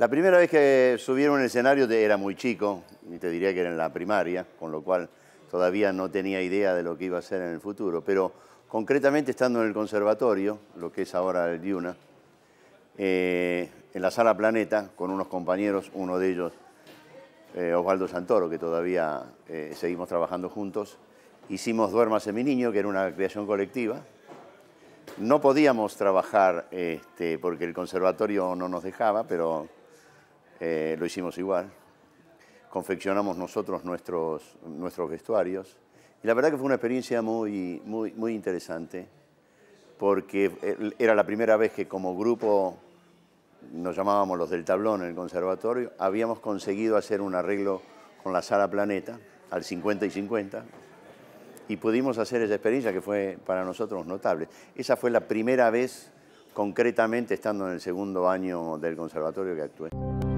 La primera vez que subieron el escenario era muy chico, y te diría que era en la primaria, con lo cual todavía no tenía idea de lo que iba a ser en el futuro, pero concretamente estando en el conservatorio, lo que es ahora el Diuna, eh, en la sala Planeta, con unos compañeros, uno de ellos, eh, Osvaldo Santoro, que todavía eh, seguimos trabajando juntos, hicimos Duérmase mi niño, que era una creación colectiva. No podíamos trabajar este, porque el conservatorio no nos dejaba, pero eh, lo hicimos igual. Confeccionamos nosotros nuestros, nuestros vestuarios. Y la verdad que fue una experiencia muy, muy, muy interesante, porque eh, era la primera vez que como grupo, nos llamábamos los del tablón en el conservatorio, habíamos conseguido hacer un arreglo con la sala Planeta, al 50 y 50, y pudimos hacer esa experiencia que fue para nosotros notable. Esa fue la primera vez concretamente estando en el segundo año del conservatorio que actué.